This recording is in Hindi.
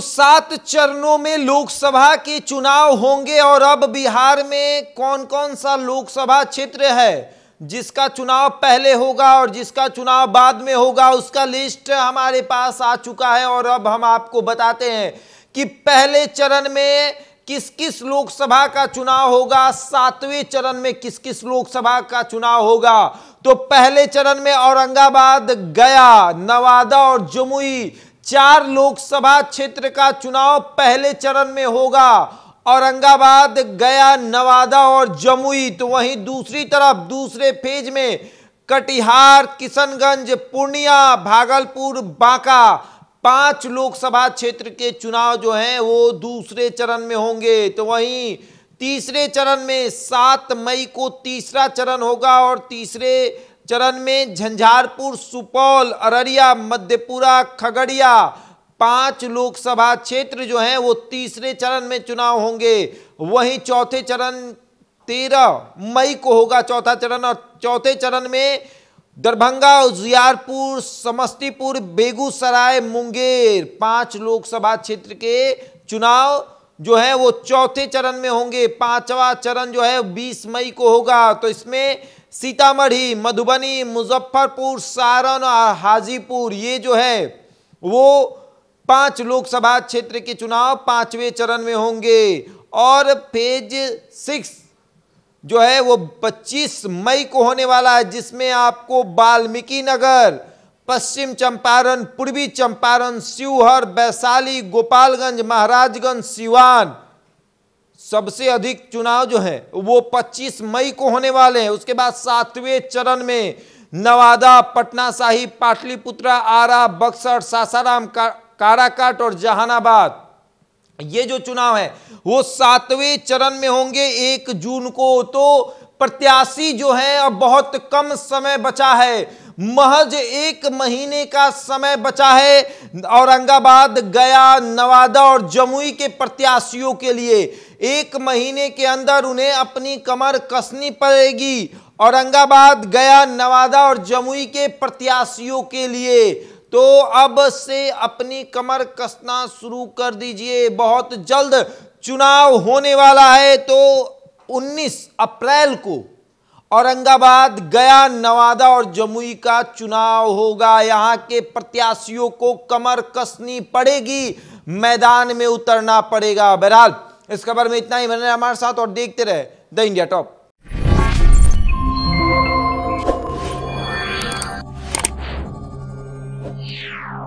तो सात चरणों में लोकसभा के चुनाव होंगे और अब बिहार में कौन कौन सा लोकसभा क्षेत्र है जिसका चुनाव पहले होगा और जिसका चुनाव बाद में होगा उसका लिस्ट हमारे पास आ चुका है और अब हम आपको बताते हैं कि पहले चरण में किस किस लोकसभा का चुनाव होगा सातवें चरण में किस किस लोकसभा का चुनाव होगा तो पहले चरण में औरंगाबाद गया नवादा और जमुई चार लोकसभा क्षेत्र का चुनाव पहले चरण में होगा औरंगाबाद गया नवादा और जमुई तो वहीं दूसरी तरफ दूसरे फेज में कटिहार किशनगंज पूर्णिया भागलपुर बांका पांच लोकसभा क्षेत्र के चुनाव जो हैं वो दूसरे चरण में होंगे तो वहीं तीसरे चरण में सात मई को तीसरा चरण होगा और तीसरे चरण में झंझारपुर सुपौल अररिया मध्यपुरा खगड़िया पांच लोकसभा क्षेत्र जो हैं वो तीसरे चरण में चुनाव होंगे वहीं चौथे चरण तेरह मई को होगा चौथा चरण और चौथे चरण में दरभंगा उजियारपुर समस्तीपुर बेगूसराय मुंगेर पांच लोकसभा क्षेत्र के चुनाव जो है वो चौथे चरण में होंगे पांचवा चरण जो है 20 मई को होगा तो इसमें सीतामढ़ी मधुबनी मुजफ्फरपुर सारण और हाजीपुर ये जो है वो पांच लोकसभा क्षेत्र के चुनाव पांचवें चरण में होंगे और फेज सिक्स जो है वो 25 मई को होने वाला है जिसमें आपको वाल्मीकि नगर पश्चिम चंपारण पूर्वी चंपारण शिवहर वैशाली गोपालगंज महाराजगंज सिवान सबसे अधिक चुनाव जो है वो 25 मई को होने वाले हैं उसके बाद सातवें चरण में नवादा पटना साहिब पाटलिपुत्रा आरा बक्सर सासाराम का, काराकाट और जहानाबाद ये जो चुनाव है वो सातवें चरण में होंगे एक जून को तो प्रत्याशी जो है अब बहुत कम समय बचा है महज एक महीने का समय बचा है औरंगाबाद गया नवादा और जमुई के प्रत्याशियों के लिए एक महीने के अंदर उन्हें अपनी कमर कसनी पड़ेगी औरंगाबाद गया नवादा और जमुई के प्रत्याशियों के लिए तो अब से अपनी कमर कसना शुरू कर दीजिए बहुत जल्द चुनाव होने वाला है तो 19 अप्रैल को औरंगाबाद गया नवादा और जमुई का चुनाव होगा यहां के प्रत्याशियों को कमर कसनी पड़ेगी मैदान में उतरना पड़ेगा बहरहाल इस खबर में इतना ही बने हमारे साथ और देखते रहे द इंडिया टॉप Yeah.